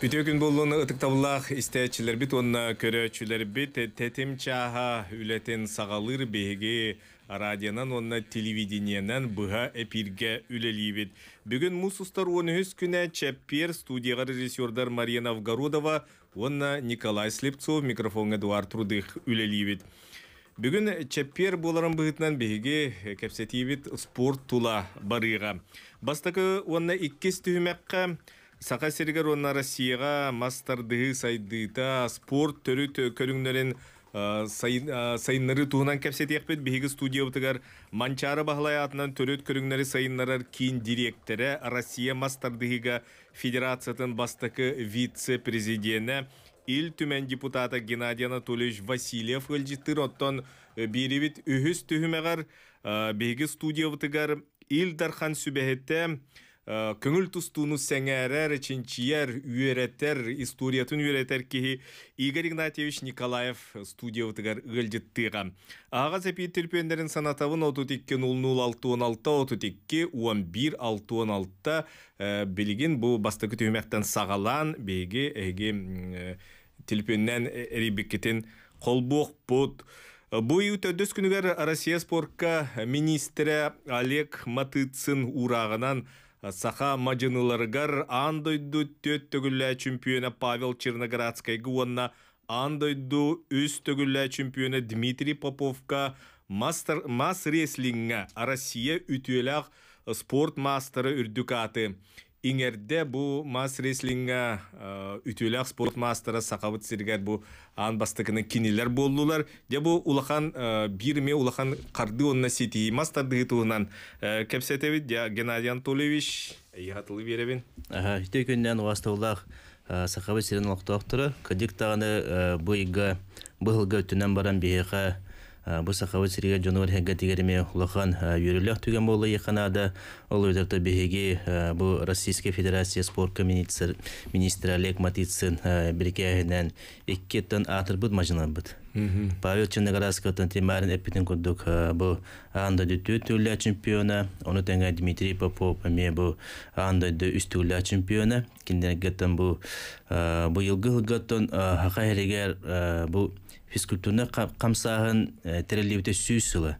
Үтө күн болуны ытыктабылах истечилер бит онна көрөчүлер бит тетим чаха үлетен сагалыр беги радионан онна телевидениянан быха эпирге үлелибит. Бүгүн мусустар 13 күнө чеппер студияга режиссердар Мария Новгородова, онна Николай Слепцов, микрофон Эдуард Трудых үлелибит. Бүгін чеппер боларын бұғытынан беге кәпсетейбіт спорт тула барыға. бастакы онна иккес түйімәққа сақа сергер онна россияға мастардығы сайдыта спорт төрү көрүңнөрен сайыннары тунан екпет бігі студия бұтығар манчары бағылай атынан түрі сайыннары сайыннарар кейін директері россия мастардығыға федерациятын бастықы вице президені ил түмен депутата геннадий анатольевич васильев ылжыттыр оттон э, бирибит үхіс түхімеғар биһиги студия ил дархан Э, көңіл тустуну сәңәрәр, ченчияр, үйеретер, историятын үйеретер кейі Игорь Игнатьевич Николаев студия утыгар үлдеттіға. Аға зәпей тілпендерін санатавын отутиккен улнул 616 отутикке 11 білген бұл басты бастыкы түймектен сағалан әйге э, тілпенден әребекетін э, қолбоқ колбук бұд. Бұй үтөдөс күнігер Росия спортка министрі Олег Матыцын урағынан Саха мадинуларыгар андойду төгілі чемпиона Павел Черноградской гуанна, андойду үс төгілі чемпиона Дмитрий Поповка, мастер мас реслинга Россия үтүләк спорт мастеры иңерде бу мас рестлинга э, үтүлак спорт мастары сакабыт сиргер бу ан бастыкыны кинилер болдулар же бу улахан э, бир улахан карды онна сити мастарды туунан э, кепсетебит геннадий анатольевич ыйатылы беребин ите күннен уастуулах сакабыт сирен октоктуру кадик таганы буйга быхылга баран биэха Э, бу сахавы сирия жонор гатигериме улахан юрилях э, түген болы яханада ол өдөртө беги э, бу российская федерация спорт министр министр олег матицин биркеһинен икки тон атырбыт мажынабыт павел ченегараскотон темарин эпитин курдук бу анда дүтү түрлү чемпиона ону теңе дмитрий попов ме бу анда дө үс түрлү чемпиона киндер геттен бу бу жылгы геттен хака бу физкультурны қамсағын э, тәрелеуді сүйсілі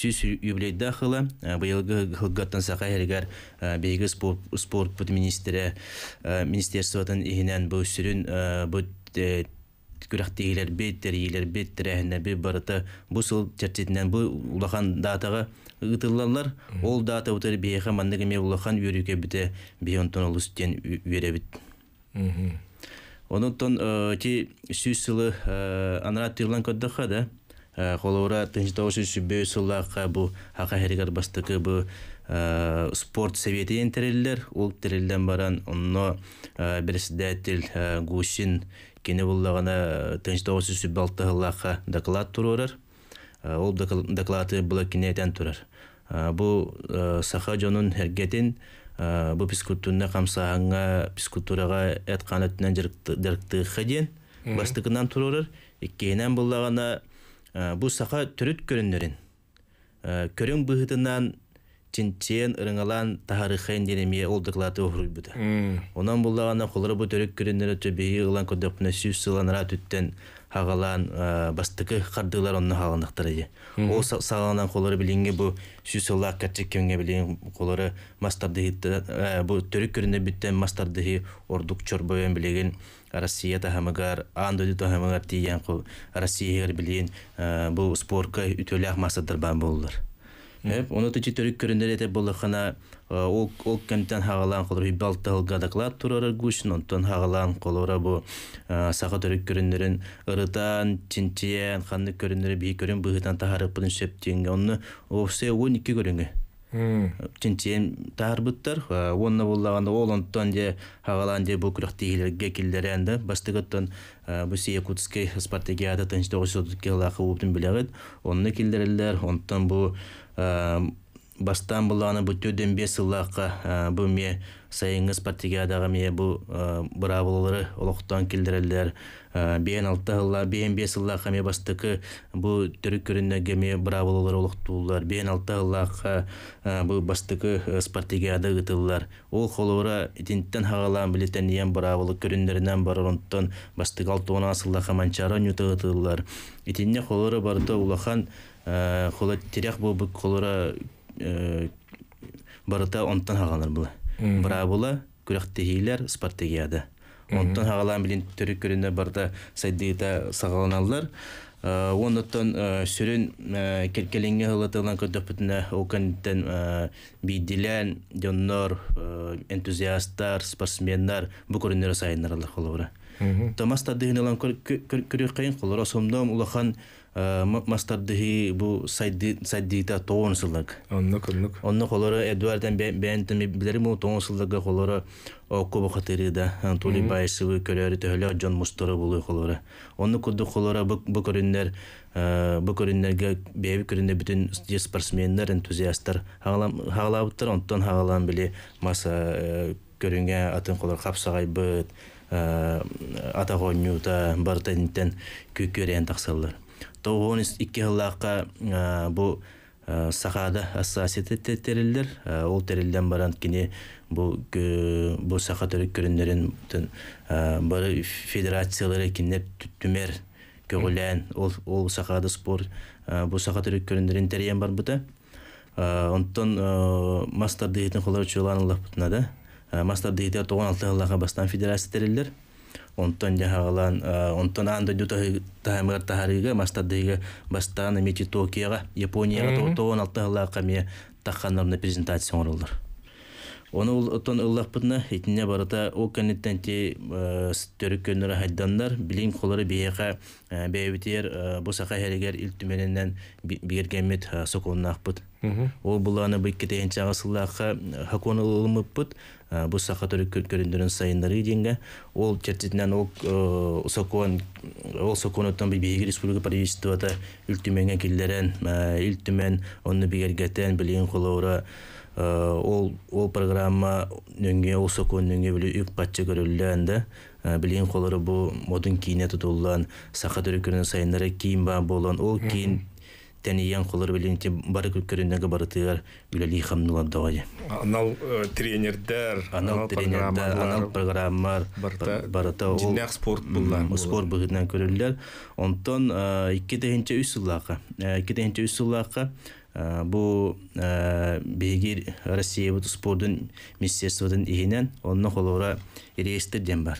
сүйс юбилейді ақылы э, биылғы ғылғаттан сақай әлігер э, бейгі спорт бұд министері министерстводан егінен бұл сүрін бұд күрәқтегілер бет елер бет тәрәхіне бе барыты бұл сыл бұл ұлақан датаға ұғытылалар ол дата ұтыр бейіға мандығы ме ұлақан үйрюке біте бейонтон ұлыстен Онуттан ти сүз сылы анарат тырлан көддіққа да, қолуыра тынчтау сүз сүбе бу бұ хақа хәрігар бастықы бұ спорт советиен тірелілер, ол тірелден баран онно бірсідәтіл гусин кені бұллағана тынчтау сүз сүбе доклад тұрырыр. Ол доклады бұлы кенетен тұрыр. Бұ саха жонын әргетін Э, бұл пискультурна қамсағанға пискультураға әтқан өттінен дәрікті қаден бастықынан тұрыр иккейінен бұллағана э, бұл сақа түріт көріннерін э, көрін бұғытынан тинтен ырыңалан тахарыхен денеме олдыклаты офруйбута онан бұллағана қолыры бұ түрік көріннері төбеғи ғылан көдөпіне сүйсіланара түттен хагалан э, бастыкы қардылар онны хагалнактар эже ол қолары колору бұл бу сүсөлак катчык кемге билин қолары мастарды э, бұл түрік көрінде бүттен мастарды ордук чорбоен білеген Россия тахамагар, андоди тахамагар тиян қол Россия билин э, бұл спорка үтөлөк масадыр бан болдур. Оны он четыре көрінер ете болықына ол кемтен хағалан қолыр балтты хылға доклад тұрары гүшін, онтан хағалан қолыра бұ саға түрік ырытан, чинтиян, ханны көрінері бей көрін бұғытан тахарыпын шептенге, 12 ол де хагалан де Якутский онтан Э, бастан бұланы бүтөден бес ыллаққа э, бұл ме сайыңыз партигадаға ме бұл э, бұрабылары ұлықтан келдірілдер бен алты ылла бен бес ыллаққа ме бастықы бұл түрік көрінеге ме бұрабылары бен алты бұл бастықы спартигиада ытыллар ол холура тинттен хағалан білетен иен бұрабылы көріндерінен барырынтон бастық алтуына асыллақа манчара нюта ытыллар итинне холура барыта улахан хола терях бу бу колора барыта онтан хагалар була. Бара була күрәхте хиләр стратегияда. Онтан хагалан билен төрү көрүнә барда сайдыта сагаланалар. Оннан сүрен келкеленге хылатылган көдөпүтүнә окандан бидилән, дөннөр, энтузиасттар, спортсмендар бу көрүнәр сайыннарлар холора. Томас тадыгынлан көрү кыйын холора сомдом улахан мастардыһи бу сайдиита тоон сылык онно кылнык онно холоро эдуарден бээнтими билери му тоон сылыгга холоро окко бухатырыда тули байсыбы көлөрү төһөлө жон мустору булу холоро онно курдук холоро бу көрүннер бу көрүннерге э, бээби көрүнне бүтүн спортсмендер энтузиасттар хагалабыттар онтон хагалан били маса э, көрүнгө атын колор капсагайбыт э, атагоннюта бартаниттен күкөрен таксаллар он икки хыллааққа э, бу э, сахада ассоциативтерилдер э, ол терилден баран кини бұл бу саха төрөк бары федерациялар екенде түмер көгүлән ол ол сахада спорт бу саха төрөк көрүндөрүн терен бар бута онтон мастер дейитин колор чуланылып да мастер дейитер тоон алты ыллага бастан федерация терилдер онтон жаһагалаан онтон аанда тахамыгар тахарыга мастардыга бастаан эмити токияга японияга презентация оңоролдор Оны ул отон ыллаппытна итине барата о кенеттен те төрөк көннөрө хайдандар билим холары бияка бәйбитер бу сака хәрегер ил түмененнән бигергәмет соконнакпыт. Ол буланы бик кетен Э, бу сахатыр көткөрөндөрүн сайындары деңге ол чертитинен ол э, сокон ол би бибиги республика правительствода үлтүмөнгө киллерен э, үлтүмөн онну бигергетен билигин колоура ол ол программа нөңге ол сокон нөңге биле үп патча көрүллөн да билигин колору бу модун кийине тутуллан сахатыр көрүн сайындары кийин баа болгон ол кийин тәниян қолар беленте бары күккерендегі барытыгар үләли хамнуладдагы. Анал э, тренердер, анал тренердер, анал программалар барыта ул спорт булган. Спорт бүгеннән көрәләр. Онтон 2 дәһенчә 2 бу э, Россия бар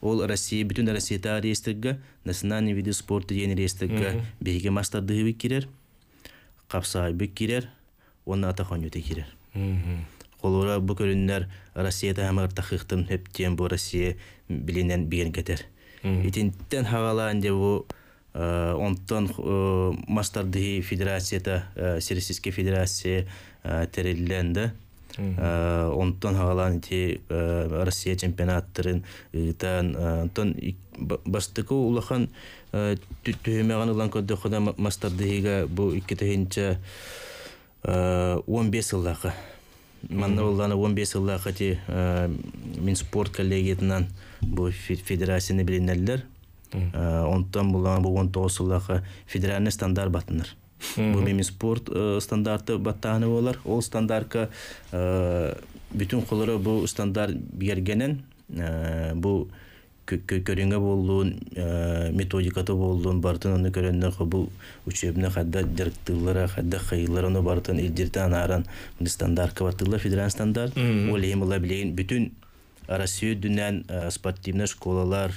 ол россия бүтүн россияда рейстигге национальный виды спорта диэн рейстигге биһиге мастардыыбык кирер капсаайбык кирер онна атахонюте кирер қолыра бу көрүннөр россияда хамартахыктын эптен бу россия билинен биген кетер итинттен хагалаан же бу ә, онтон ә, мастардыһи федерацияда ә, сирисиске федерация терилленде Э, онтон хагалан ити э, Россия чемпионаттарын ыытан э, онтон бастыкы улахан түһүмеган ылан көрдөкөдө бу икки он бес ыллакы он ти мин спорт коллегиятынан бу федерацияны билинерлер онтон бу он тогуз федеральный стандарт батыныр бу спорт э, стандарты баттааны болар ол стандартка э, бүтүн колоро бу стандарт бергенен э, бу көрүңө болуун методикаты болуун бартын аны көрөнө бул учебне хадда директырлара хадда хыйларына бартын илдирте анаран стандартка баттылар федераль стандарт ол эми ла бүтүн Россия дүнен спортивный школалар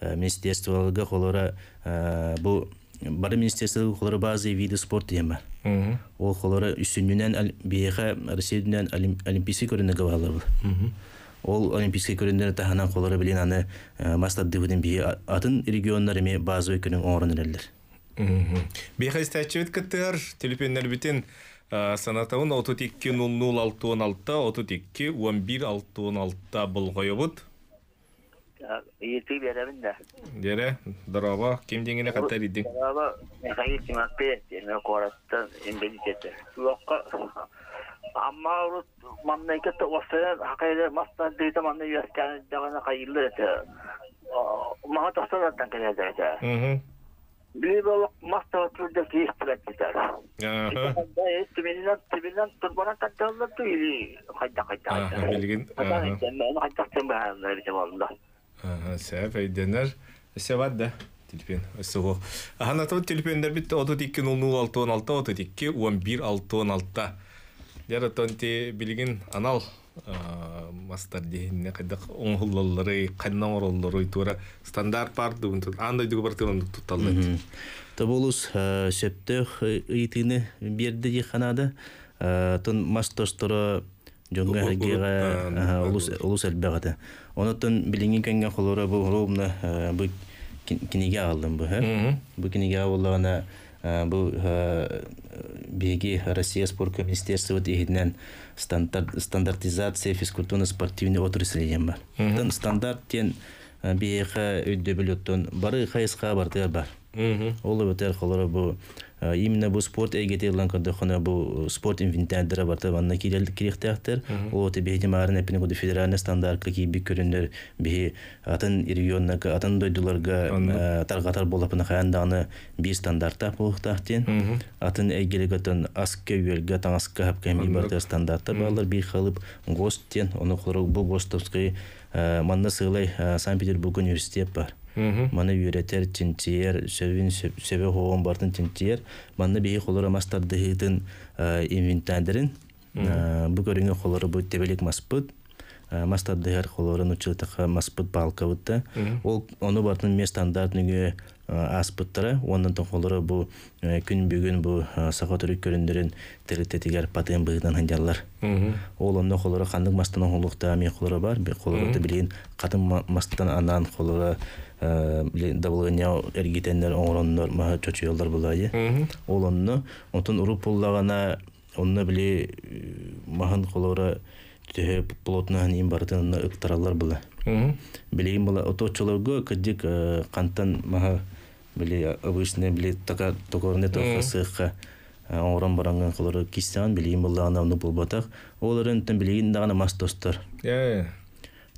министерстволарга колора бу бары министерство холора базы виды спорт тема ол холора үсүннүнөн биэха россиядүнөн олимпийский көрүнө гавалабы ол олимпийский көрүндөн таханан холора билен аны ә, мастап дыбыдын атын региондар эме базовый күнүн оңорун элелдер биэха истачыбыт кытыар телепеннер ә, санатабын отут эки нул нул алты он алты отуз эки он бир алты он Ирти берәбин дә. Дере, дараба кем дигәне хәтәр идең. Дараба Михаил Тимофеев дигән коратта имбедитете. Уакка Amma rut mamlekette osalar hakayla mastan deyde mamle Сәп әйденер. Сәп адда. Телепен. Сығу. Аханатау бітті. 32-06-16, 32-11-16. Яра тонти билигин анал мастар дегенне кайдак оңголлары, канна ороллары тура стандарт бар дубун андай дегу бар тылын дьонга э, лус лус элбегата. Онотон билинген кенге холора бу хоромна э, бу кинеге алдым бу. Бу кинеге аллагана э, бу беги Россия спорт министерства дегеннен стандартизация физкультурно-спортивный отрасли дем бар. Тон стандарт тен беги өйдө билеттон бары хайска бартыр бар. Ол өтөр холора бу Э, именно бу э, спорт эгете ланкан дохона бу спорт инвентарьдары дыра барта ванна кирелдик кирехтяхтер о те бехи федеральный стандарт какие би көрүндөр атын регионнака атын дойдуларга э, таргатар болапына хаянданы би стандартта болуктахтен атын эгелеготон аске үйөлгө таңаска хапка ми стандартта балар би қалып гостен оны куру бу гостовский манна сыйлай санкт петербург университет бар маны үйретер тинтиер сөвін сөбе хоон бартын тинтиер манны бейі қолыра мастарды хитын ә, инвентандырын. Ә, бұ көріңі холора бұд тебелек маспыд. мастарды хер холора нучылтыка маспыт ә, балкабытта ол Оны бартын ме стандарт нүгі аспыдтыра. ондан тон холора бұ күн бүгін бұ саха төрүк көрүндүрүн телететигер патен быгынан ханжаллар ол оны холора қандық мастынан холукта мен бар холора билин катын мастан анан дабылгыня эргитендер оңороннор маха чочуялдар булайы. Олонну отун уруп буллагана онны биле махан колора төһө плотнаһын им бартынна ыктаралар була. Билейин була оточчологго кыддик кантан маха биле обычный биле така токорне тока сыхка оңорон баранган колора кистан билейин буллагана уну булбатак. Оларын тен билейин дагана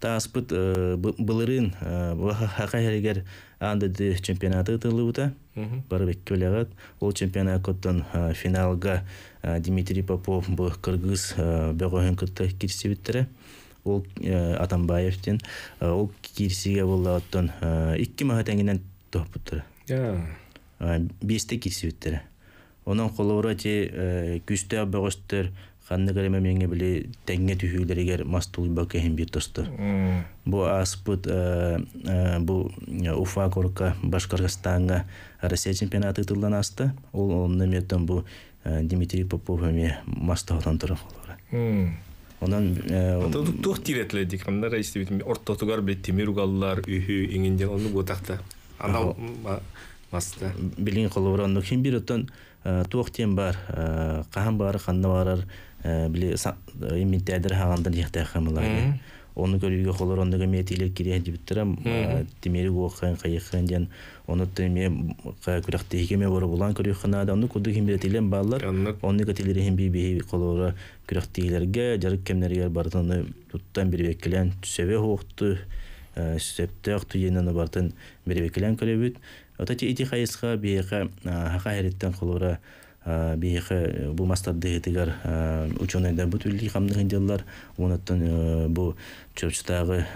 тааспыт э, былырын э, хақа хәрегер андыды чемпионаты тылыбыта барыбек көлегат ол чемпионаттан э, финалга Дмитрий Попов бу кыргыз бөгөһөн кытта кирсибиттер ол Атамбаевтен ол кирсиге болаттан 2 мәхәтәңгенән топыттыр. Бесте кирсибиттер. Оның қолы ұраты күстө бөгөстер ханны кәреме меңе биле тәңге егер мастул бакә һәм бит тосты. Бу аспыт э, э, бу э, Уфа корка Башкортстанга Россия чемпионаты тылдан асты. Ул неметен бу Дмитрий Попов һәм мастадан торып калдыра. Онан Атадык тух тиретле дик, анда рәис бит ортотугар бит темир угаллар үһү иңенден аны бу Анда масты. Билин колыбран нөхин бир оттан тух тем бар, каһан бар, ханна барар біле иммин тәдер хагандан яхта оны көрүүгө холор ондога ме тиле кире жибиттерам э, тимери гуакан кайыкын ден оны теме күрәкте хикеме бор булан көрүхна да оны куду химбе тилен баллар оны көтелер химби би холора күрәктейлерге жарык кемнерге бардыны туттан бир беккелен сөбе хокту э, сөптөк туенен бартын бир беккелен көрөбүт Отати ити хайысқа бейқа э, хақа хәреттен холора биһиха э, бу мастардыгытыгар э, ученыйдар э, бу түрлі хамдыгын жыллар онаттан бу чөпчүтагы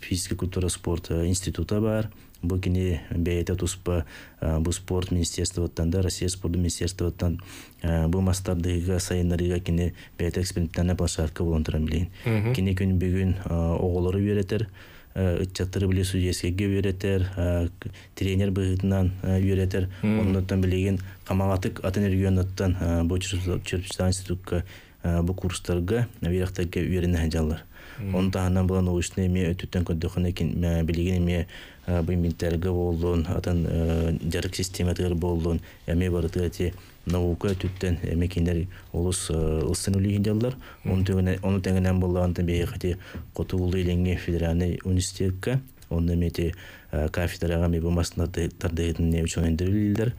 физика культура спорт института бар бу кини бейте туспа бу спорт министерствотан да россия спорт министерствотан бу мастардыга сайындарыга кини бейте эксперименттарна площадка болон турам билейин кини күн бүгүн оголору беретер ыччаттыры э, биле судьясеге үйретер э, тренер быгытынан э, үйретер оннотон билеген камагатык ата эргионоттан бу чөпчүстан институтка бу курстарга вирахтаке үйренэ жаллар онтаанан булан уучны эме өтүттөн көдөкөн экен билеген эме Э, биминтерге болдун атан жарык э, систематыр болдун эми эти наука түттен эми киндер улус э, ылсын үлүгүнделлар он теңенен боллаанты бейхати котуулы иленге федеральный университетке онда мети кафедрага ме болмасына тардыгын не үчүн эндирилдер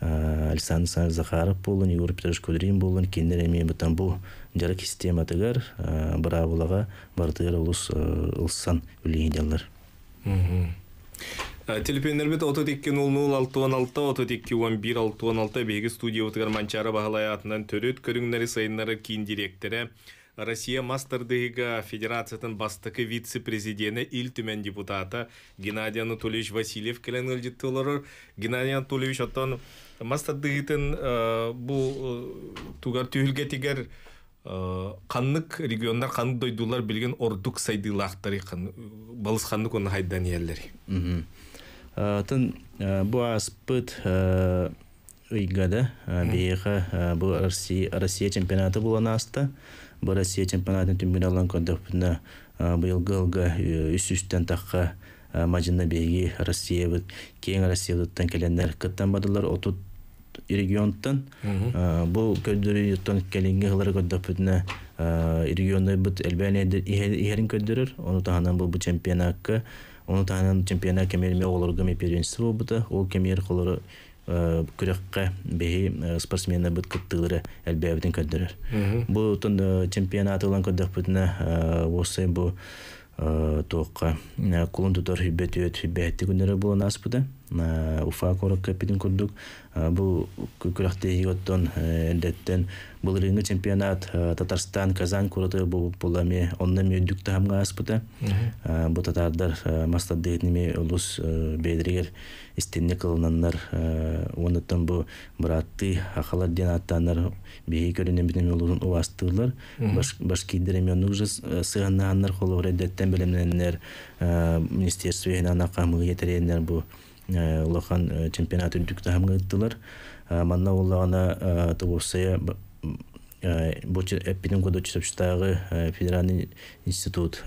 александр захаров болун егор петрович кудрин болун киндер эми бутан бу жарык система тыгар бара булага бардыгар улус ылсан үлүгүнделлар Э, Телепенербет отут иккен ол нул он алты икки он бир бегі студия отығар манчары бағалай атынан сайыннары кейін директоры. Россия федерациятын бастықы вице-президенті ил түмен депутаты Геннадий Анатольевич Васильев келен Геннадий Анатольевич э, бұл э, тугар түйілге қаннық э, региондар қандық дойдулар білген ордук сайдылақтары балыс қаннық оны хайдан иеллери э, тын э, бу аспыт ыйгада бейха бу россия чемпионаты болан асты бу россия чемпионатын түмгүн алан көндөхпүнө бұл ылга үс үстөн такка мажына бейги россия кең россия буттан келендер кыттан бадылар отут регионтан бу көддүрү тон келинге хылар көддөпүтнэ регионы бут элбәне иһерин көддүрөр ону таһанан бу чемпионатка ону таһанан чемпионат кемерме олоргум первенство бута ол кемер колору күрәккә беһи спортсмены бут кыттылары әлбәбетен көддүрөр бу тон чемпионат ылан көддөпүтнэ осы бу тоққа кулун тутар хүббәтүөт хүббәтти күннөрө булан аспыда уфа корок кепитин курдук бу күрөхтө ийготтон эндеттен бул чемпионат татарстан казан кураты бу эми онун эми үндүк тамга аспыта бу татардар мастар дейтними улус бедригер истенне кылынаннар онытын бу братты акалар ден аттаннар беги көрүнен бинем улун уастылар баш ону уже сыгынаннар холовредден белемненнер министерство янана камы бу улахан э, э, чемпионат үрдүк таһамга ыттылар э, манна уллагана тобосая бочу эппинин кодочусапштагы федеральный институт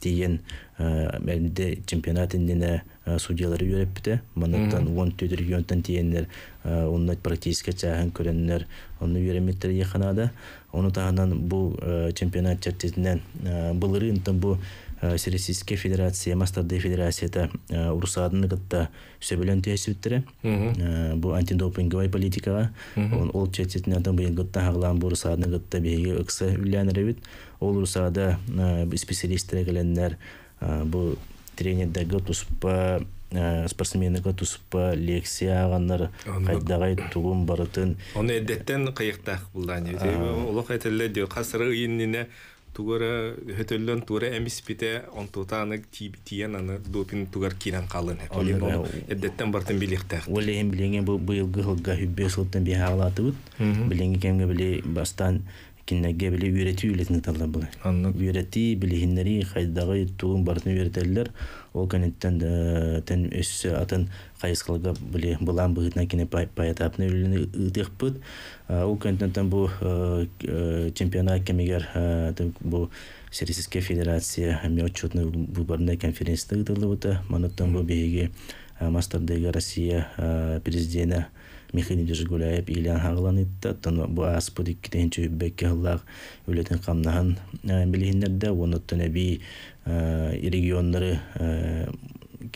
тиен элде чемпионат индине судьялары үйрөппите манаттан он төдүр регионтан тиендер онна практически чахан көрөннөр онну үйрөметтер яханада ону таханан бу чемпионат чертетинен былырын бу Российская э, Федерация, Мастарды Федерацията э, урусаадын гытта сөбөлөн түйөсүптүрэ. Бу антидопинговая политикага он ол чечетин адам быйыл гытта хаглан бу урусаадын гытта биги ыкса үлләнеребит. Ол урусаада э, специалисттер келеннер бу тренерде спортсмены спортсменыга по лекция аганнар кайдагай тугун барытын. Оны эддеттен кыйыктак булдан. Улак этелле дио касыры ыйыннине тугара хөтөллөн тура эмиспите онтутаны тиен аны допин тугар кирен калын эддеттен бартын билихте ол эм билеген быйылгы хылга хүббе сылтын бихагалатыбыт билеген кемге били бастан киннеге биле үйрәтүү үлетин талда булар. Үйрәти билегеннәре хайдагы туын барны үйрәтәләр. Ол көннән тен э, өссө атын кайсылыгы биле булан бүгетнә кине паятапны үлене үтек бут. Э, ол көннән бу э, чемпионат кемегер бұл Сирийская федерация һәм отчетны бу барны конференция тыгылды бута. Манаттан бу беге мастер Россия президенты мехинидер гуляйып илен хагыланыт э, тон бу аспыдык китен чөбекке хыллак үлетин камнахан билиндерде онуттан эби региондары э,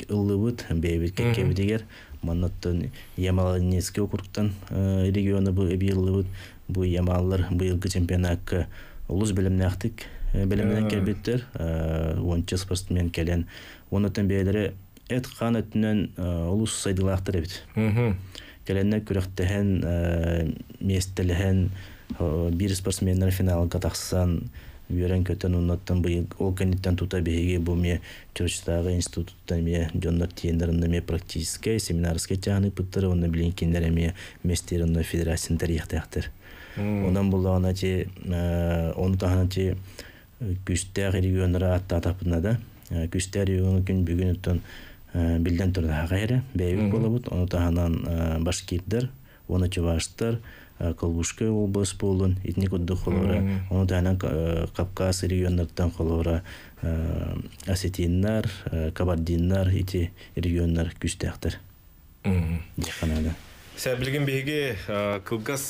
ыллыбыт бэбит кеккебитигер маннаттан ямаланинский округтан э, регионы бу эби ыллыбыт бу ямаллар быйылкы чемпионатка улус билимнактык билимнен келбеттер онча спортсмен келен онуттан бээлери эт хан өтүнөн улус сайдылаактар эбит Келенне күрөктөһөн э, местелеһен бир спортсменнер финалга тахсан үйрен көтөн уннаттан быйыл ол кенеттен тута беге бу ме чурчтагы институтта ме жоннор тендерінде ме практическая семинарская тяны пыттыры онны билен кендер ме местеринно федерацияны тарихтахтыр онан булагына те э, оны тахана те э, күстәр регионра атта тапына да күстәр регионы күн бүгүн Э, билден турда хагайра бейбит болобут ону таханан э, башкирдер оны чубаштар э, колбушка облыс болун этник уддук холора ону таанан капказ регионнардын холора осетиндар кабардиндар ити регионнар күчтяктер диханада Сәбілген беге кылгас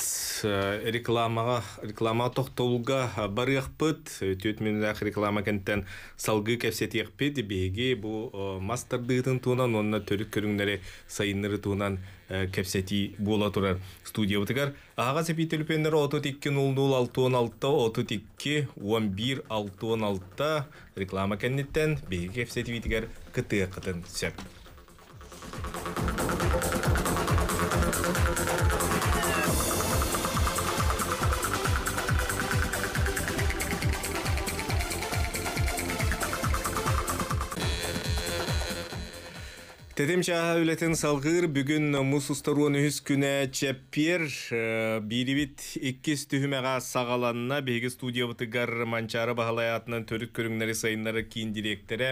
рекламаға, реклама тоқтолуға бар пыт, төтмен реклама кенттен салғы кәпсеті еқпет, беге бұл мастер дұйтын туынан, онына төрік көріңдері сайынныры туынан кәпсеті бола тұрар студия бұтығар. Аға сәпі телепендері 32 16 16 32 11 реклама кенттен беге кәпсеті бейтігер қытын Тетем чаха үлетін салғыр бүгін мұс ұстаруын үз күнә чәппер сағаланына бегі студия бұтығар манчары бағалаятынан төрік көріңнәрі сайынлары кейін директоры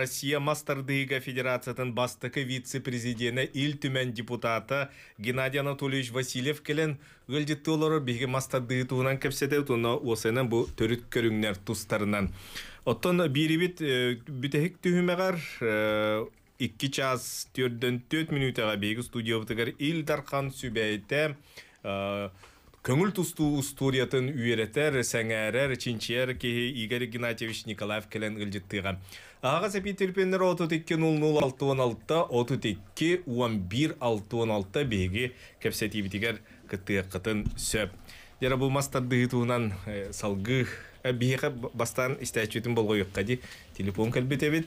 Россия Мастардыйга Федерациятын бастықы вице-президенті ил түмен депутаты Геннадий Анатольевич Васильев келен үлдетті олары Мастер мастардығы туынан кәпсеті тұна осының бұл төрік көріңнәр тұстарынан. Оттон бейребет бүтәхік түхімеғар 2 час 4 44 минутта бегі студиядағы Ильдархан Сүбейте, э, көңіл тусты историятын үйретер ресенге, 2-ші жердегі Игорь Геннатович Николаев келендітіра. Ағасы телефон нөмірі 8 200 616 32 11 16 бегі capacity-дегі КТ қатын сөб. Деру мастадыйытунан салғы, а биға бастан істей жүетін болға жоқ қа телефон келбетеді.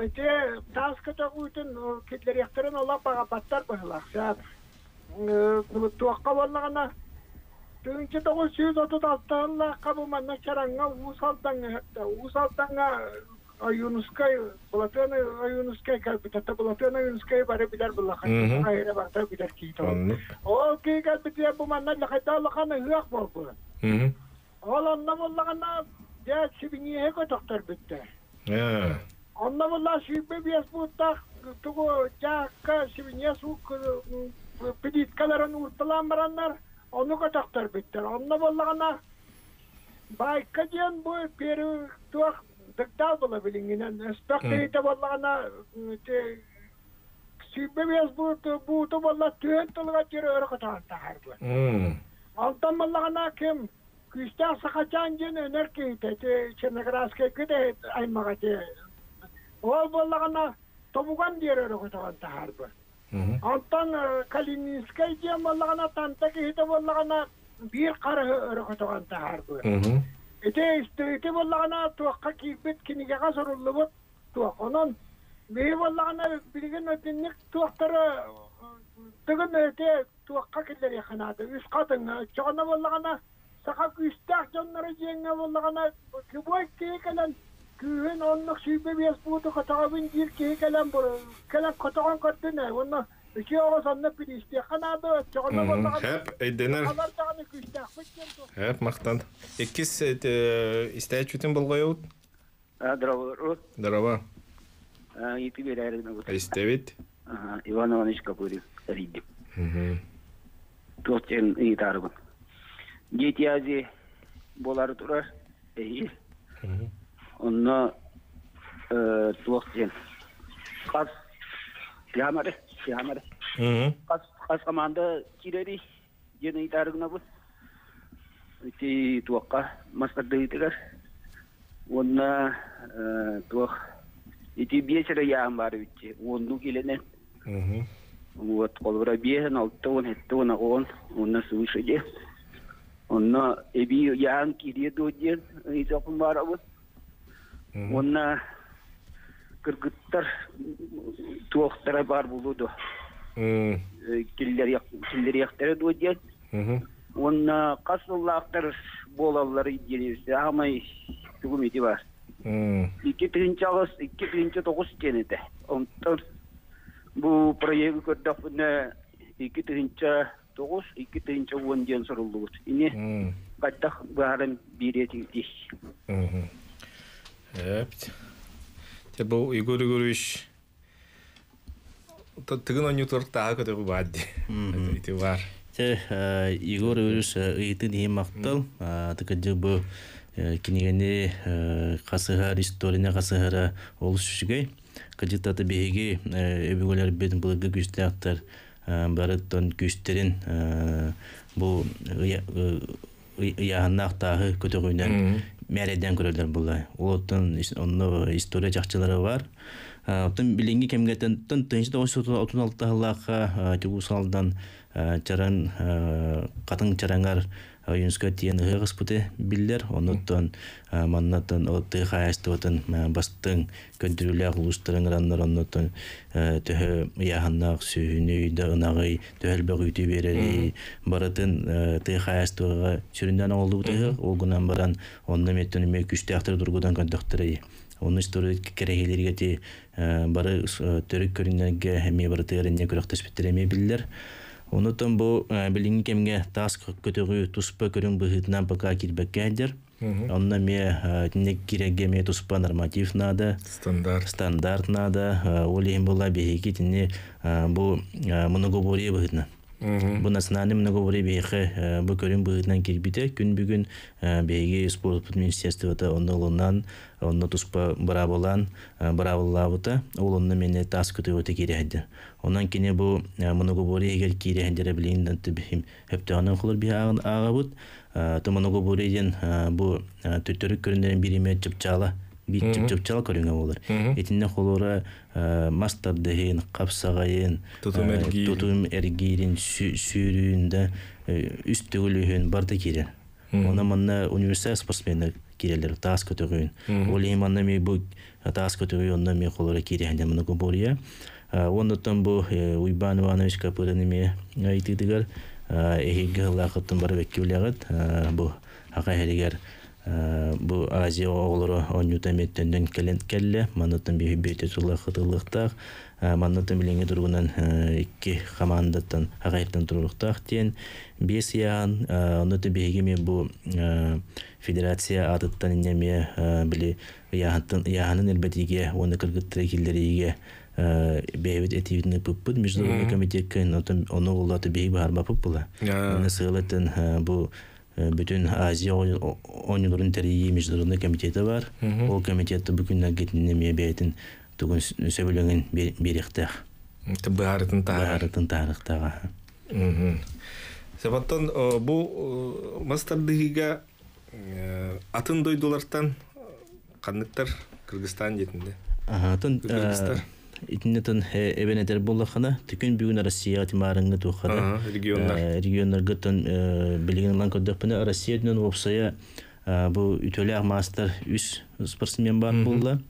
Эти таската утын кетлеректерин алла багабаттар бахлакса. Туакка боллагана Түнче тоғыз жүз отыз алтыла қабыманна чараңа усалтаңа усалтаңа аюнускай булатына аюнускай капитата булатына аюнускай бары бидар булахан хайра бата бидар кийто. Ол ки капития буманна хыяк болбу. Ол анна боллагана я сибиниеге Anlamalla şüphe bir esbuttak tuğu cakka şivine su piditkaların urtalanmaranlar onu kataktar bittir. Anlamalla ana Байка ден бу перу туах дыкта кем ол боллагана тобуган диерер кутаган харбы антан э, калининскай диен боллагана тантаки хите боллагана бир кары өрөкөтөгөн таарбы эте истеити боллагана туакка кийбит кинигега соруллубут туак онон бии боллагана билген өтүнник туактары тыгын өте туакка киллер яханады үс катыңы чогона боллагана сака күстак жоннары жеңе боллагана кибой кийкелен күһүн оннук сүйпе биэс бууту хотоҕобун диир киһи кэлэн бур кэлэн уонна оҕо сонно эйденер хэп мактан иккис здорово здорово истебит иван иванович онно суохтиен кас ямаре ямаре кас кас аманда кирери жени тарыгна бу ити туакка онна туак ити бесере яам бар келене вот колбура он онна онна эби кирие онна кыргыттар туохтара бар болуду э, киллер яктары дуо диет онна касыллаактар болаллар идиебиз амай бар икки тыгынчы агыс икки тыгынчы тогуз Бұл онтор бу проект көрдөкүнө икки тыгынча тогуз тыгынча он ден Evet. Тэбо игөрөгөрүш тыгын онютурк таа көтөгү бадди. Ити бар. Тэ игөрөгөрүш э, ыйтын химактыл тыкыжы э, э, қасыға кинигени касыгар историяны касыгара олушугай кыжытаты мәрәдән күрәләр була. история жакшылары бар. Отын билинге кемгәтен тын тынч да осу отын алтта халлаха чараңар оюнска тиен ыгыс путе биллер онуттон э, маннаттан отты хаястыбытын э, бастың көндүрүлө улустарын раннар онуттон э, төһө яханнак сүйүнү да ынагы төһөлбөк үтү берери баратын ты хаястыга сүрүндөн олду тыгы олгунан баран онны меттен ме күчтәктер дургудан көндөктөрөй Оны история керегелерге те бары төрөк көрүнгөнге эми бары тыгырынне көрөктөш биттереме билдер. Онутан бу э, білінгі кемге тас тұспы туспа көрүн бұқа пока кирбеккедер. Онна ме э, не киреге ме туспа норматив надо. Стандарт. Стандарт надо. Э, Олим була беги тине бұл много Бұнасынаны мұнығы оры бейқі бұ көрін бұғынан кербіті күн бүгін бейге спорт министерстві өті онны ұлынан, онны тұспа бұра болан, бұра болабыта, ол онны мені тас күті өті кереді. Онан кене бұ мұнығы оры егер кередері білейін дәнті бейім. Өпті оның құлыр бей аға бұд, тұмынығы оры еден бұ түртірік көріндерін береме жыпчалы Бүтүк төптөлө көрүнгө болор. Этинде холору мастер деген капсагайын, тутум э, эргирин сүрүндө э, үстүлүгүн барда кире. Мына мында университет спортмени кирелер тас көтөгүн. Ол иманда ме бу тас көтөгүндө ме холору кире анда мына көбөрүе. Э, Ондан бу Уйбанованович капыдын ме айтыдыгар, эгиге лахтын бар бекке улагат. Бу ага хелигер Э, бу Азия оғлыры онюта меттенден келен келле, маннатын бейі қытылықтақ, маннатын тұрғынан екі командаттан ағайттан тұрғықтақ тен, бес яғын, оннаты федерация адыттан инеме э, білі яғанын әлбәтеге, оны кіргіттірі келдеріге э, бейбит этивитный пуппут международный комитет Э, бүтін азия онюларын тәрии международный комитеті бар ол комитетті бүкін әгетіне мебейтін түгін сөбілеген беректах баарытын баарытын таарыктага себаптан бу мастардыгига э, атын дойдулартан кандыктар э, кыргызстан жетинде атын итиннетон эбенетер буллахана түкүн бүгүн россияга тимарыңгы тухада региондар региондар гыттан билген лан көдөпүнө россия э, э, дөнөн вопсая э, бу үтөлөк мастер үс спортсмен бар булла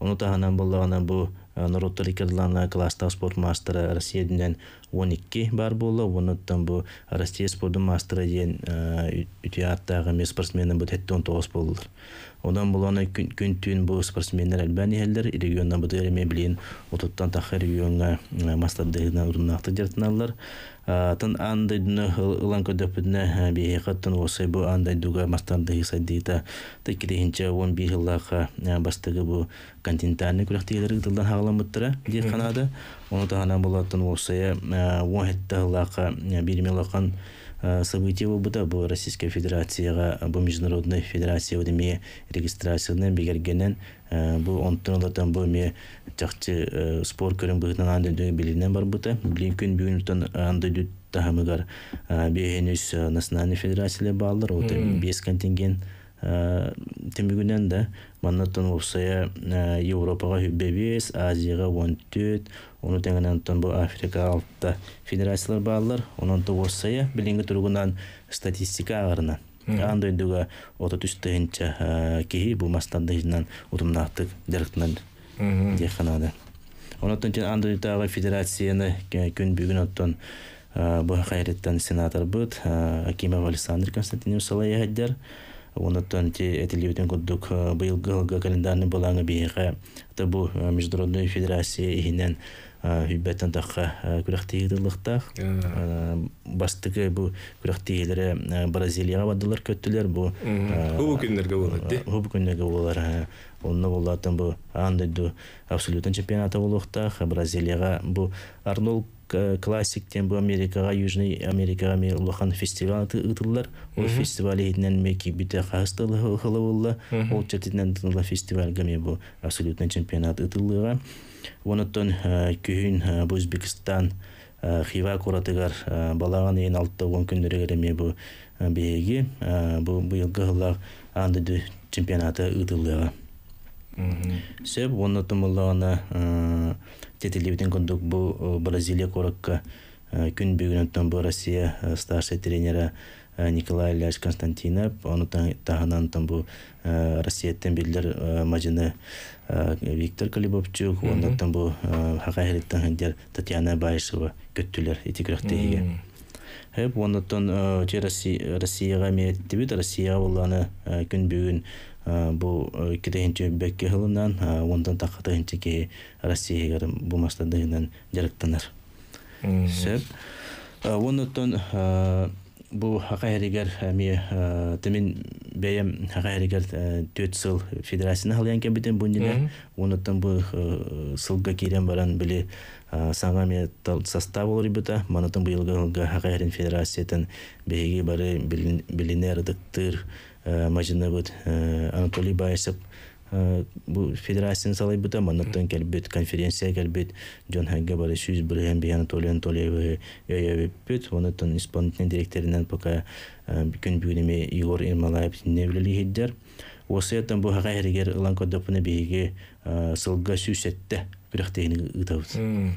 ону таханан буллагана бу Нороттар икерлана класста спорт мастера Россия дөнен 12 бар булла, онуттан бу Россия спорт мастера ден үтү аттагы спортсмендин бу 19 болдур. Одан Онан булана күнтүн бұл спортсмендер әлбән елдер, регионна бұды бу дәреме билен утуттан тахыр регионга мастадыгына дертін алылар. Тын андай дүнә ылан көдөпүнә бехаттан осы бу андай дуга мастандыгы Тек кедейінші 11 елларга бастыгы бу контентаны күрәктәләр дылдан хагламыттыра ди канада. Оны тагынан булаттан осы 17 елларга бирмелакан Э, событие бұда бұл Российская Федерацияға бұл Международной Федерация өдеме регистрацияны бегергенен э, бұл онтын бұл ме жақсы э, спорт көрін бұғынан анды дөй білінен бар бұта. Білін күн бүгін ұтын анды дүт тахамыгар бейенес национальный федерациялы балдар, оты бес контингент темігінен да маннаттан усая э, Европаға хүббебес, Азияға 14, оны тәңінантан бу Африка алтта федерациялар бағалар, онан да усая э, білінгі тұрғынан статистика агырына ә, Андай дүгә ота түстәнчә э, кеһи бу мастанда җиннән утымнактык дәрәктән диханада. Ондан җин андай тагы федерацияны көн бүген оттан бу хәйрәттән сенатор бит, Акимов Александр Константинов Салаяһәддер онутон те этилиутен э, был быйылгы календарный булаңы биэге ты бу э, международный федерация иһинен хүббәтен э, даха күрәхтиелдылыктах бастыгы бу күрәхтиелере Бразилияга бадылар көттүләр бу бу күннәргә булат ди бу күннәргә булар онны булатын бу андый ду абсолютен чемпионаты булыктах Бразилияга бу Арнольд Э, классиктен бұл Америкаға, Южный Америкаға мен ұлыхан фестиваль ұтылдылар Ол фестиваль етінен мекі кейбіте қағыстылы ұқылы ұлы. Ол чертінен тұнылы фестивальға мен бұл абсолютно чемпионат ұтылдыға Оныттан э, күйін э, бұл Өзбекистан хива құратығар балаған ең алтты оң күндері мен бұл бейгі. Бұл бұйылғы ғылақ андыды чемпионаты ұтылдыға Сөп, оны тұмылығына тетелебитин кундук бу э, Бразилия коракка э, күн бүгүнөттөн бу Россия э, старший тренера Николай Ильич Константинов, оны тағынан там бұл Россияттен белдер мажыны Виктор Калибовчук, оны там бұл Хақайхелеттен Татьяна Байшева көттілер, еті күректе еген. Хеп, оны тон Россияға меттебет, Россияға болғаны күн бүгін Э, бу э, китехинче бекке хылынан э, ондан тахата хинче ки Россия гарым бу мастадыгынан жарыктанар. Сеп оннотон бу хакайригер төт сыл федерацияны халыян кебитен бундине оннотон бу сылга кирен баран били саңа ме состав ол ребята манатын федерациятын бары Э, мажына бут э, Анатолий Байсып э, бу федерацияны салай бута маннаттан келбет конференция келбет жон хагга бары сүз бүлген би Анатолий Анатольевы өйөбөт онотон исполнительный директоринен пока күн бүгүнүме Егор Ермолаев не билели хиддер осы ятан бу хага херигер ылан кодопуна биге сылга сүсетте бирехтени ытабыт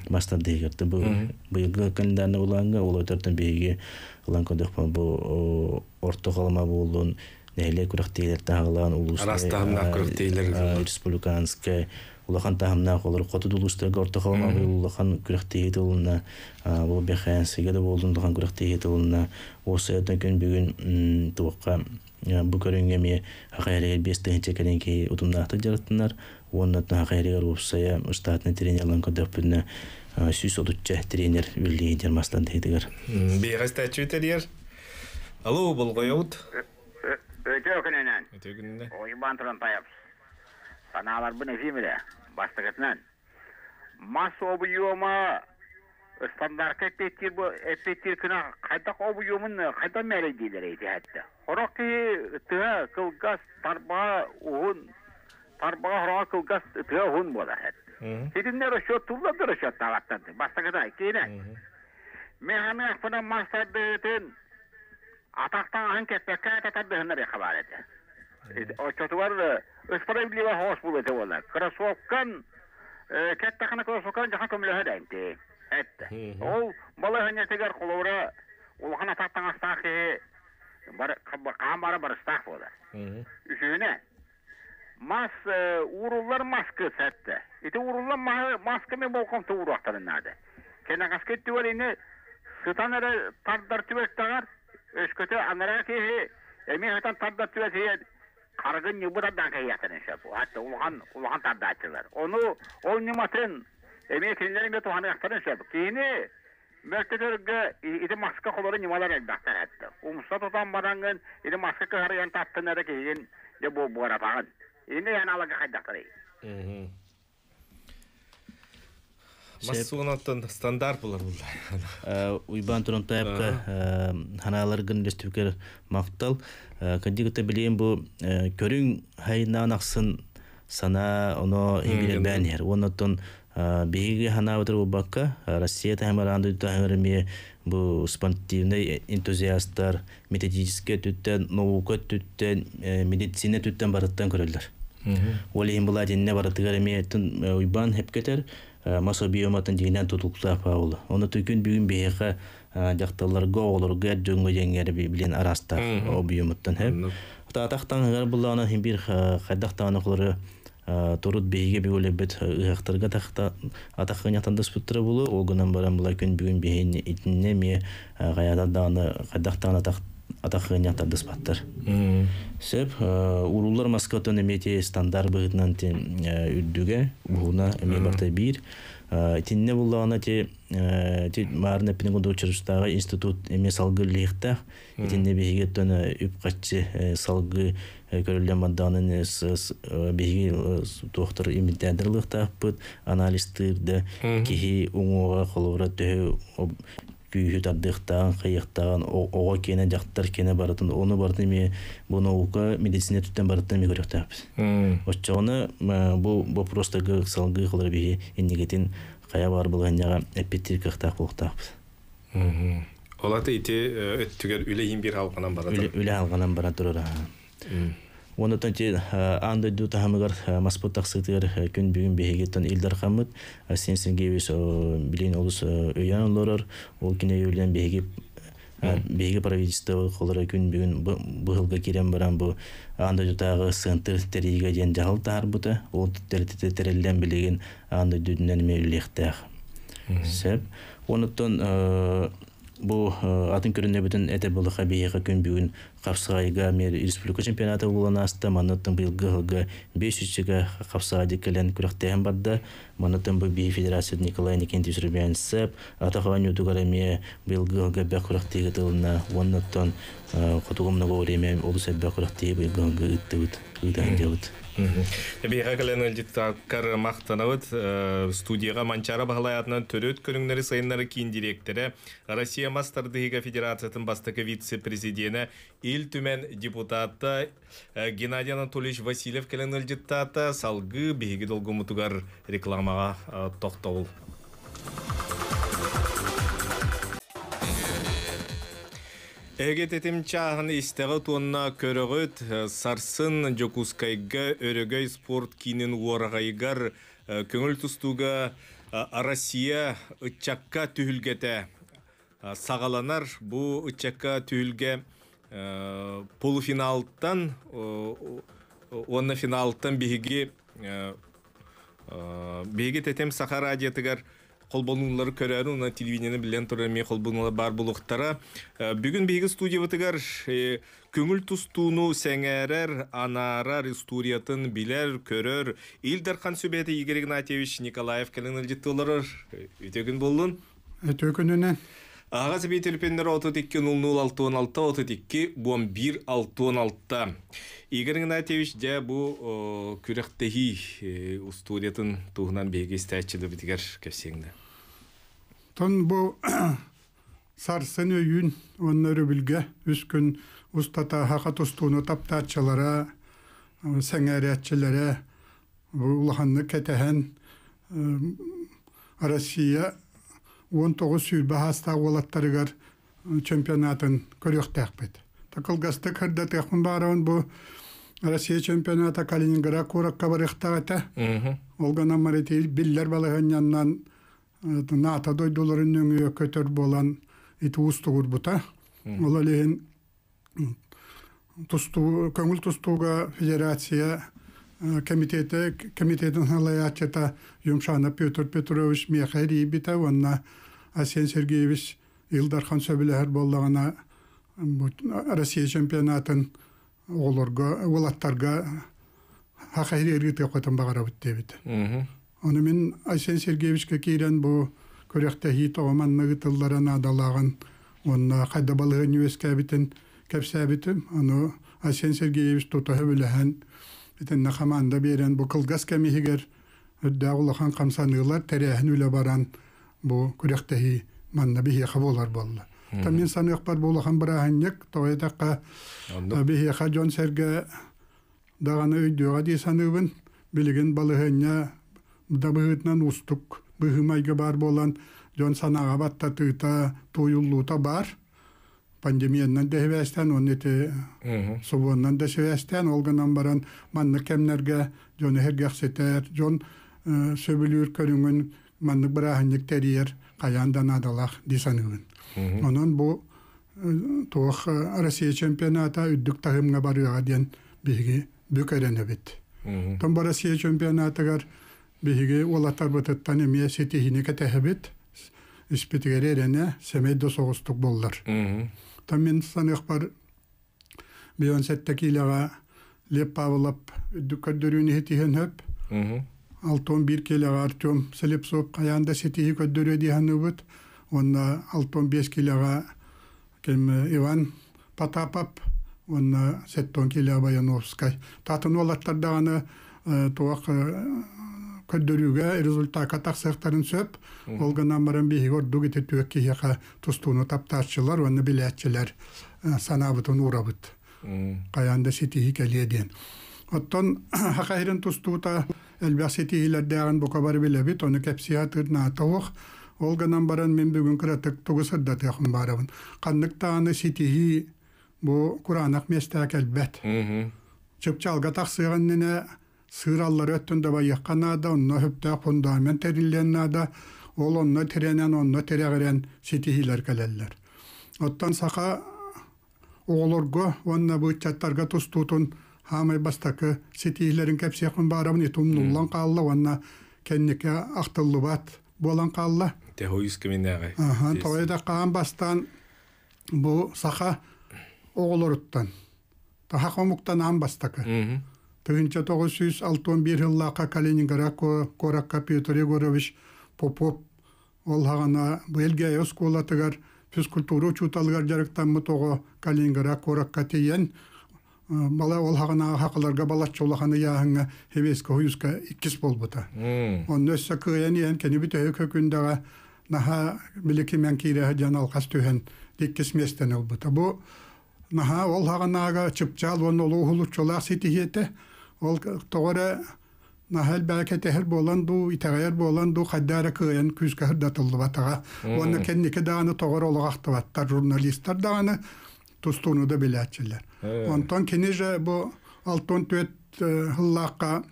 мастан дегерде бу быйылгы календарны уланга ол өтөртөн биге ылан кодопуна бу орто калма болдун Нәйле күрәктейләр тағылан улусты э, э, республиканская улахан тағымна қолыр қоты дулусты горты улахан күрәктейләр улына сегеде болдым осы көн э, бу штатны тренерлан тренер өте өкіненен өте өкіненен ойбан тұрантаев саналарбын эфимире бастыгытынан масса объема стандартты эпетиркіні қайдақ объемын қайда мәлімдейді тарбаға тарбаға болар әтті кейінен мен ақпына мастарды атақтан анке пеката таддыһына бе хабарете. Очотуар ыспарыблива хос булыты болар. Кроссовкан кеттахана кроссовкан жаха көмлөһө дәймте. Әтте. Ол бала хәнетегәр кулура улхана таттан астахи бар камара бар стах болар. Үшүне мас ұрулар маскы сәтте. Иті ұрулар маскы мен болком турактарын нады. Кенагас кетти валине сытанара тардар түбәк тағар, اسكتوا عن رأسه ميهتان taddap түбәсен қарғын не бұрадан кәйяқтан шәп хатта улған улған таддатчылар оны ол нематын эме кинлерин бет уханы яқтан шәп кейне мәртедерге маска қолары немалар әлбәттәр әтті умса тотан барангын иде маска кәрген таттын әрі кейген массуунаттан стандарт булар булда уйбан турон таяпка ханаларгын рестукер мафтал кандигута билейм бу көрүң хайнаан аксын сана оно игилер бәнер онотон биги хана утыр бакка россия таймаранды таймарме бу спонтивный энтузиасттар методический түттен наука түттен медицина түттен барыттан көрөлөр ол эми була денне барытыгар эми уйбан хеп кетер Э, маса биоматын дигинен тутулктап ауыл. Оны түкін бүгін бейіға э, жақталар гоғылыр гәд дөңгі деңгері билен араста о биоматтан хэп. Атақтан ғар бұлланы бір қайдақтаны э, құлары турут бейге бөле бит ыхтырга тахта атахын атандас путтыра булу ол гынан баран була күн бүгүн бейне итинне ме гаяда даны кадактана тахта атахыня тардыс баттар. Сеп уруллар маскотон эмете стандарт быгытнан те үрдүге буна эме барта бир тинне буллагына те те марны педагогда учреждага институт эме салгы лихта тинне беге тоны үп катчы салгы көрөлгөн манданын беги доктор имитендерлыкта бут анализдерде кихи уңуга холора тө күйүһү тардыктаан кыйыктаан ого кене жактар кене баратын оны барды ми бу наука медицина түттен барытын ми көрөктөпүз отчоны бу просто салгы кылар бии эннигетин кая бар булганняга эпитир кыхта кулуктаппыз олаты ите өттүгер үлейин бир алганан барат үле алганан бара турар Онытан те э, анда ду тахамыгар э, маспут тахсытыр э, күн бүгүн бехегеттен илдар хамыт сенсен гевис билен олус өйян олорор ол кине юлен бехегеп беги правительство холора күн бүгүн бұғылға керен баран бу анда жұтағы сынтыр териге ден жағыл тағар бұта ол тәртеті тәрелден білеген анда дүдінен мейлектәқ сәп оныттан Бұл э, атын көрүнне бүтүн эте былыха күн бүгін капсыгайга мер республика чемпионаты улана аста маннаттын быйылгы ылгы беш үччеге капсыгайды келен күрөктеген бадда федерация николай никентий сүрбянсеп атакаван ютугараме быйылгы ылгы бек күрөктеги тылына Бейха кален э, студияға манчара атынан төрі өткөріңнері сайыннары кейін директоры Россия Мастар Федерациятын бастықы вице-президені ил түмен депутаты э, Геннадий Анатольевич Васильев кален өлдиттаты салғы бейгі долгумутугар рекламаға э, тоқтауыл. Эгететимча аны истеге тонна көрөгөт э, сарсын жокускайга өрөгөй спорт кинин уорагайгар э, көңүл тустуга э, Россия ычакка түһүлгете сагаланар бу ычакка түһүлге полуфиналдан онна финалдан биги биги тетем сахара холбонуллары көрәрі, уна телевидение билен тұрарме холбонулар бар бұлықтара. Э, бүгін бейгі студия бұтығар, э, көңіл тұстуыну сәңәрер, анарар историятын білер, көрөр, Илдар Сөбеті Игорь Игнатьевич Николаев кәлін әлжеттіларыр. Өтегін болдың? Ағыз бейтілпендері телепендер 32 отыдекке 66 32 11 66. Игорь Игнатьевич, дә бу күрәқтәһи э, устуриятын туһынан беге истәчиле битгәр кәсеңдә. Тон бу сарсын өйүн оннары бүлгә үз күн устата хақат устуны таптарчылара, э, сәңәрәтчеләре, бұл ханны э, Россия он тоғыз сүйірбе хаста олаттарыгар э, чемпионатын көрөктәкпит такылгасты кырда тэхун баарабын бу Россия чемпионата Калининград куракка барыхтагата. Ол гана марити биллер балаганнан э, НАТО дойдуларын нөңгө көтөр болан ит устугур бута. Ол ален тусту көңүл тустуга федерация Комитеті э, комитетын халаячета юмшана Петр Петрович Мехари бита онна Асен Сергеевич Илдархан сөбіләһәр боллағына Россия чемпионатын олорго олаттарга хақайрергите қотын бағара бітте бит. Оны мен Асен Сергеевичке кейрен бұ көректе хит оғаман нығытылларын адалаған онна қайда балығы университет бітін кәпсә Оны Асен Сергеевич тұтығы біләһән Битен нахаманда берен бу кылгас кемигер үддә улахан камсаныйлар тәрәһен үлә баран бу күрәхтәһи манна бихи хаволар болла. Там мен саны якпар булахан бираһаннек тойтака бихи хаҗон серге даганы үддәгә ди саныбын билеген балыһынна дабыытнан устук быһымайга бар болан жон санаға батта тыйта туйуллута бар пандемиянан да хэвэстэн он эти субоннан да сэвэстэн олганан баран манны кемнерге жон хергексетер жон э, сөбүлүр көрүнгөн манны бирахынник қаяндан каяндан адалах дисаныгын онон бу э, туох э, россия чемпионата үддүк тагымга барыга диен биги бүкөренебит томбо россия чемпионатыгар биһиги уолаттар бытыттан эмиэ ситихини кэтэһэбит испитигерээрене семейдо соҕустук боллар тамин саныахпар сетте леп павлап хетиген бир килега артем селепсоп каянда де онна алтон беш килега кем иван потапап онна сеттон татын олаттардаганы көддөрүгө результатка тахсыктарын сөп ол гана маран биһиги ордук тустууну таптааччылар уонна билээччилер санаабытын урабыт каянда ситиһи келиедиен оттон хакаирин тустуута билебит ону ол гынан баран мен бүгүн кыратык тугусырдатыахым барабын каннык тааны ситиһи бу куранак элбет сыраллары өттүндө байыкканаада онно хөптө фундамент терилленнаада ол онно тиренен онно терегерен ситихилер келеллер оттан сака оголорго онна бычаттарга тустутун хамай бастакы ситихилерин кепсехун барамни тумнуллан каалла онна кеннике актыллыбат болан каалла ахан тоеда каан бастан бу саха оголоруттан тахакомуктан ан бастакы Тыгынча 961 жыллаққа Калининград коракка Петр Егорович Попов ол хағана Бельгия оскола тыгар физкультура чуталгар жарыктан мұтоғы Калининград коракка тейен э, бала ол хағана хақыларға балатчы олаханы яғыңа хевеске хуюска иккис болбута. Он нөссә кыян иен кені бүтөйі көкіндіға наха білікі мен кейреға жаналқас түйен диккис местен олбута. Бу наха ол хағанаға чыпчал он олу хулуччолақ сетихеті ол тогора нахал бәкетехер болан ду итәгәр болан ду хаддара кыен күзгә датылды батага. Оны кеннеке даны тогор олыгактыбаттар журналисттар даны тустуну да беләчеләр. Онтан кенеже бу алтон төт хыллакка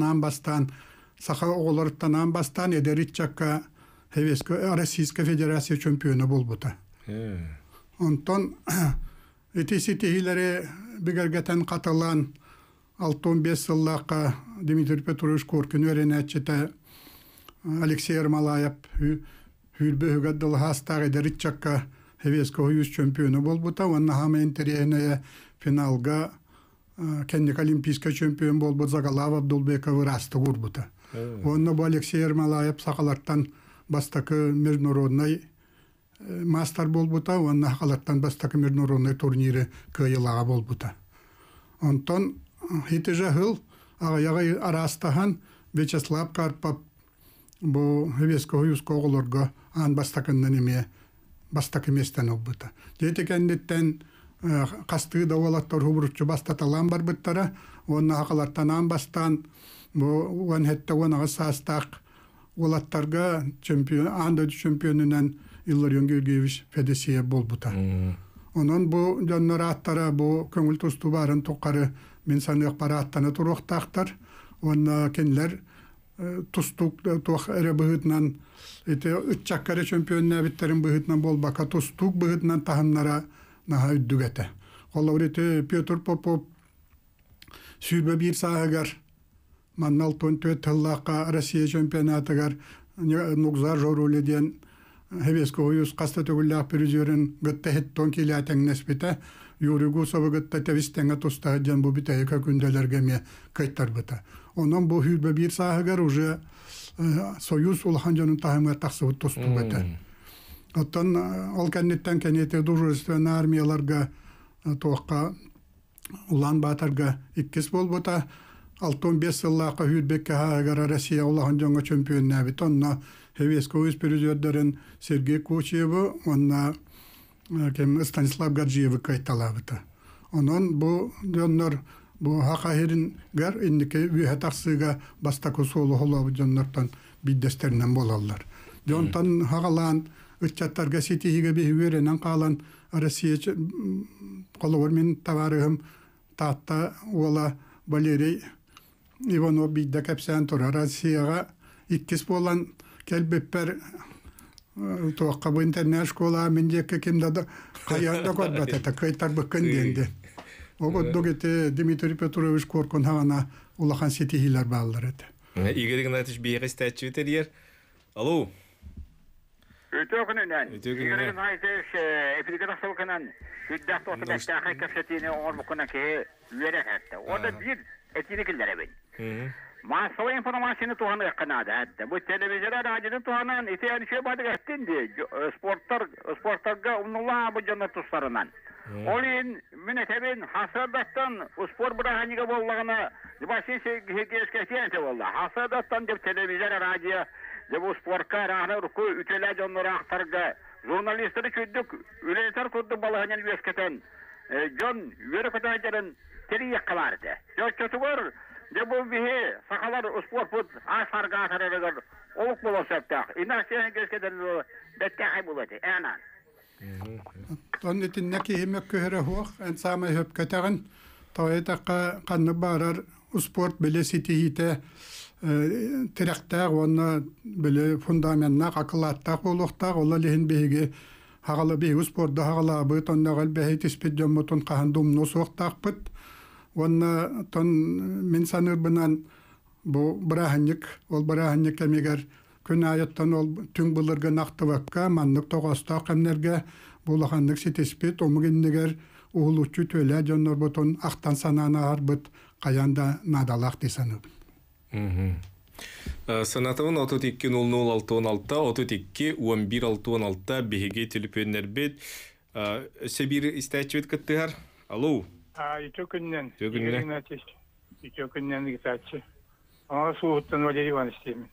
амбастан, саха оголардан амбастан эдеритчакка Хевеска Российская Федерация чемпионы болбута Онтан эти ситейләре катылан алтон бес сыллааққа Дмитрий Петрович Коркин өренәтчетә Алексей Ермолаев хүрбе хүгәдділ хастағы дәрітчаққа Хевеско Союз чемпионы болбута, онна хама интерейнея финалга кендик олимпийский чемпион болбут Загалав Абдулбеков расты гурбута. Онна бу Алексей Ермолаев сақалаттан бастакы международный мастер болбута, онна сақалаттан бастакы международный турниры кыйылаға болбута. Онтон хитежа хыл гай арастахан Вячеслав Карпап бу Хевескоюз коголорго ан бастакыннан эме бастак эместен олбыта. Детекендеттен э, кастыгы давалаттар хубурчу бастаталан барбыттара, онна хакалартан ан бастан бу уан хетте уанага саастак улаттарга чемпион анда чемпионынан Иллар Георгиевич Федесия болбута. Онан бу жаннараттара бу көңүл тустубарын тукары мен саныяк барааттаны туруохтаахтар онна кенлер тустук туох эре быһытынан эти чемпионна чемпионнабиттерин быһытынан болбака тустук быһытынан таһыннара наһа үддүгэтэ холлабыр эти петр попов сүүрбэ биир сааһыгар маннал тон төт тыллаакка россия чемпионатыгар нукзар жоруле диэн хебеско уюс каста төгүллаах призерин гытта хеттон килиатеңнесбите юригу собагатта тевистенге тустаһа диэн бу битээка күнделергеме кыттарбыта онон бу хүйбе бир сааһыгар уже союз улахан жонун тахымга тахсыбыт тустубата оттон ол кенниттен кенете дружественный армияларга туакка улан баатарга иккис болбута алтон бес ыллаака хүйрбекке хаагара россия улахан жонго чемпионнабит онна хевеско өз перизердерин сергей кучиеву онна кем Станислав Гаджиевы кайталабыта. Онон бу дөннөр бу хакахирин гар иннике вихатарсыга баста солу холабы дөннөртөн биддестеринен болаллар. Дөнтан хагалан үтчаттар гаситиге бихиверенен калан Россия коловор мен таварыгым татта ола Валерий Иванов бидде кепсен тура Россияга иккис болан келбеппер туаққа бұйын тәннәш кола мен жекке кемді қайарда көрбәт әті қайтар бұққын денді. Оғыт дөгеті Дмитрий Петрович Коркун хағана ұлақан сеті баалдар бағылыр әті. Игерігін айтыш бейгі стәтчі өтер ер. Алу. Өтөкінінен. Игерігін айтыш ማሰወይን ኢንፎርማሽን ተሆነ ቀናዳ አደ ወተለቪዥን ራጅን ተሆነን ኢትዮን ሸ ባድጋ ትንዲ ስፖርተር ስፖርተር ጋ ኡንላ በጀነት ተሰረናን ኦሊን ምን ተብን ሐሰበተን ስፖር ብራሃኒ ጋ ወላገና ባሽሽ ሄጌስ ከቲያን ተወላ ሐሰበተን ደብ ተለቪዥን ራጅያ ደብ ስፖርካ ራህነ ርኩ ütela jonlara axtarga jurnalistleri çüldük üreter kurdu balahanyan üyesketen John Yörükatan Teri yakalardı. Yok kötü var. Дебу көрі сахалар успорт бут, ашар гахар эрегер, олук боло сөптах. Инна сен кескеден беттахи булати, энан. Тон итин неки имек көхере хуах, эн самай хөп көтәген, барар успорт онна ола лихин онна Онна тон мен саныр бу ол браһанник кемигер күн айыттан ол түн бұлырға нақты вакка маннык ботон арбыт каянда надалах десанып. Э, Санатавын отут икки нул нул икки он э, бир беге телепөннер Себир А, Ютекіннен. Ютекіннен. Ана Валерий Иванович деймін.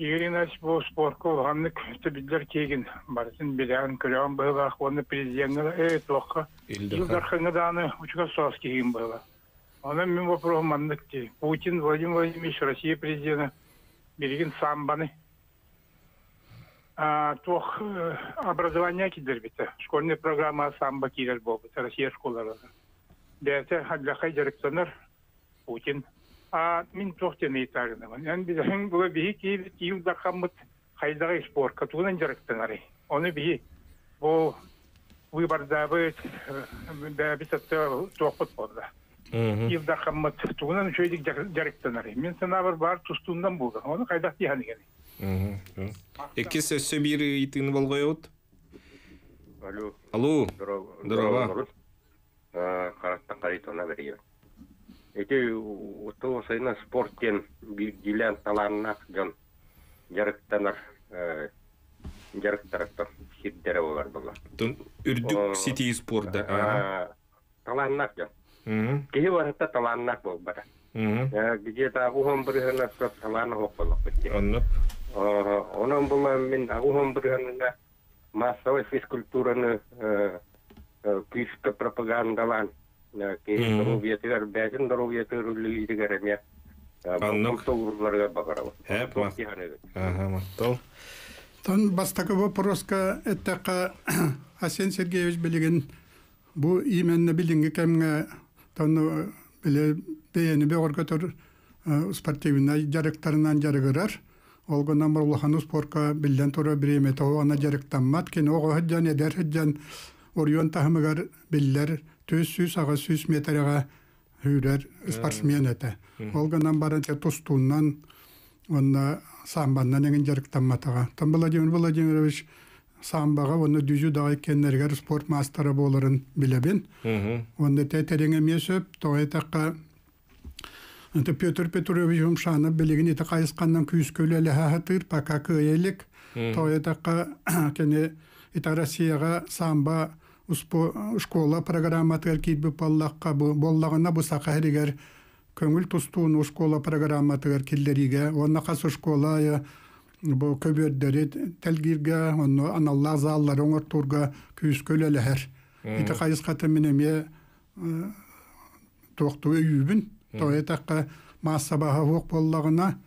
Игорь бұл спортқа білдер оны Путин Владимир Владимирович Россия президенті берген самбаны. А, образование Школьная программа самба Россия школарында дәте хаддахай жарыктанар Путин. А мин тохтен айтарынам. Ян бидән бу бихи кибит юлда хаммыт хайдагы спор катунан жарыктанары. Оны бихи бу выборда э, бит да бисәттә тохпыт булды. Юлда хаммыт тунан шөйдик жарыктанары. Мин сана бар бар тустундан булды. Оны кайда тиһәне генә. Эки сөз бир итин болгоют. Алло. Алло. Здорово. Здорово караттакарит она бериyor. Эти уту спорттен билгилен таланнак жон жарыктанар жарыктарыктар э, хиддере болар болар. Тун үрдүк сити спорда. Э, таланнак жон. бол Где сот мен агухан бирһана массовый физкультураны күйшікті пропагандалан кешкіру бетігер бәсін дұру беті рүлілігер әме мұқтыл ұрыларға бағаралы әп Тон бастакы вопроска эттака Асен Сергеевич билеген бу именно билинге кемге тон биле бейени бе орготор спортивный жарыктарынан жарыгырар. Олгона Мурлахану спортка билден тура бреме тоғана жарыктанмат кен оғы хыджан эдер хыджан Орион тахымыгар биллер төс сүз ага сүз метрага хүрер спортсмен эте. Ол гынан барын те тұстуынан, онна самбаннан еңін жарықтанматыға. Там Владимир Владимирович самбага онна дүзү дағы кеннергер спорт мастары боларын билебин. Онда те тереңе месеп тоғай таққа Анты Петр Петрович Умшана, білігін еті қайысқаннан күйіс көлі хатыр, пока көйелік. Тоғай Кене, кені Итарасияға самба школа программа тыгар бу паллакка боллагына бу сакахригер көңүл тустуун школа программа тыгар киллериге оннакас школа бу көбөддери телгирге онно аналлар заллар оңортурга күйүскөл элехер ити кайыскаты минеме э, токтуу үйүбүн тоетакка массабаха хоқ боллагына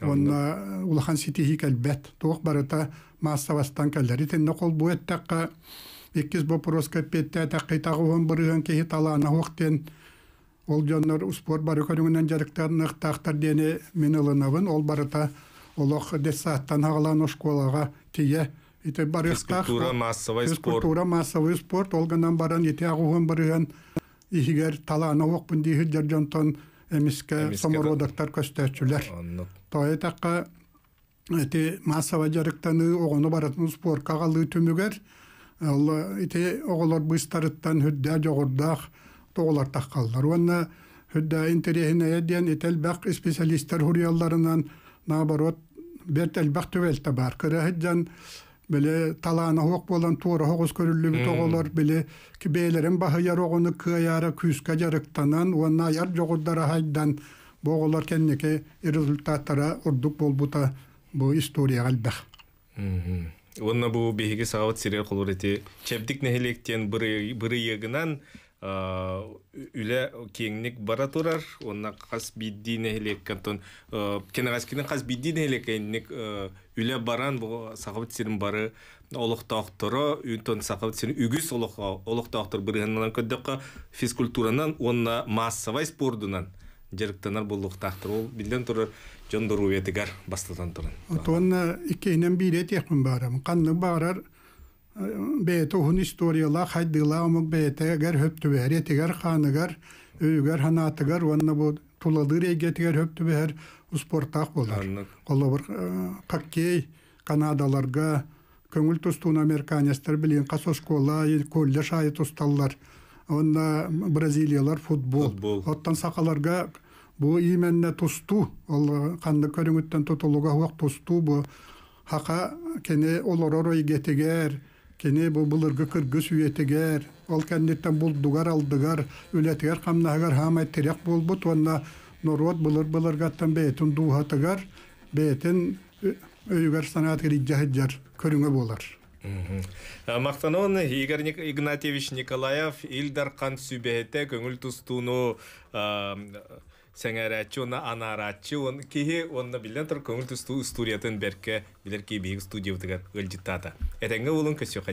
онна улахан ситихик элбет тоқ барыта массабастан келдери тенне кол буэттакка Беккіз бопуроска петті тақита қуын бұрыған кейі талана оқтен ол жоннор спор бары көріңінен жарықтарын ықтақтар дені мен ылынавын ол барыта олох десаттан ағылан школаға тие ите барыхтах физкультура массовый спорт физкультура массовый спорт ол баран ите агуын бұрыған ихигер талана оқпын дейхи жаржонтон эмиске сомородактар көстерчүлер тое такка эти массовый жарыктаны оғыны баратын спорт, калды түмүгер ите оголор быстарыттан хүддә жогордах тоголартах каллар. Уанна хүддә интересене диен ител бак специалисттер хуриялларынан наоборот бет элбак түвелте бар. Кырахыджан биле таланы хоқ болан тура хоғыз көрүлүгү тоголор биле кибейлерин бахыяр огону кыяра күскө жарыктанан уанна яр жогордара хайдан боголор кеннеке результаттара урдук болбута бу история албах. Онна бу беһиге сагат сирер эти Чебдик нехелектен биры биры ягынан үле кеңник бара турар. Онна кас бидди нехелек кантон кенагас кинен кас бидди нехелек кеңник үле баран бу сагат сирин бары олохтоохторо үтон сагат сирин үгүс олохо олохтоохтор биргеннен көдөккө физкультуранан онна массовый спортунан жерктенер булуктахтыр ол билден турар жондору этигар бастатан туран. Отонна иккейнен бире техмин барам. Канны барар бейте хун историяла хайдыла омук бейте гар хөптү бер этигар ханыгар үйгар ханатыгар онна бу туладыр эгетигер хөптү бер спорттак болар. Колла бир хоккей Канадаларга көңүл тустуун американецтер билен касо школа, коллеж айы тусталлар. Онна Бразилиялар футбол. Оттан сакаларга бу именне тусту ол канды көрүңүттөн тотулуга уак тусту бу хака кене олорор ойгетигер кене бу былыргы кыргы сүйетигер ол кенниттен булдугар алдыгар үлетигер камнагар хамай тирек болбут онна норот былыр былыргаттан беетин дуухатыгар беетин өйгөр санаатыгер ижжахиджар көрүңө болар Мақтанон ә, Игорь Игнатьевич Николаев Илдар Қан көңіл тұстуыны сәңәрәтчі онна он кихи онна билен тұр көңіл түсту историятын берке билер ки студия олын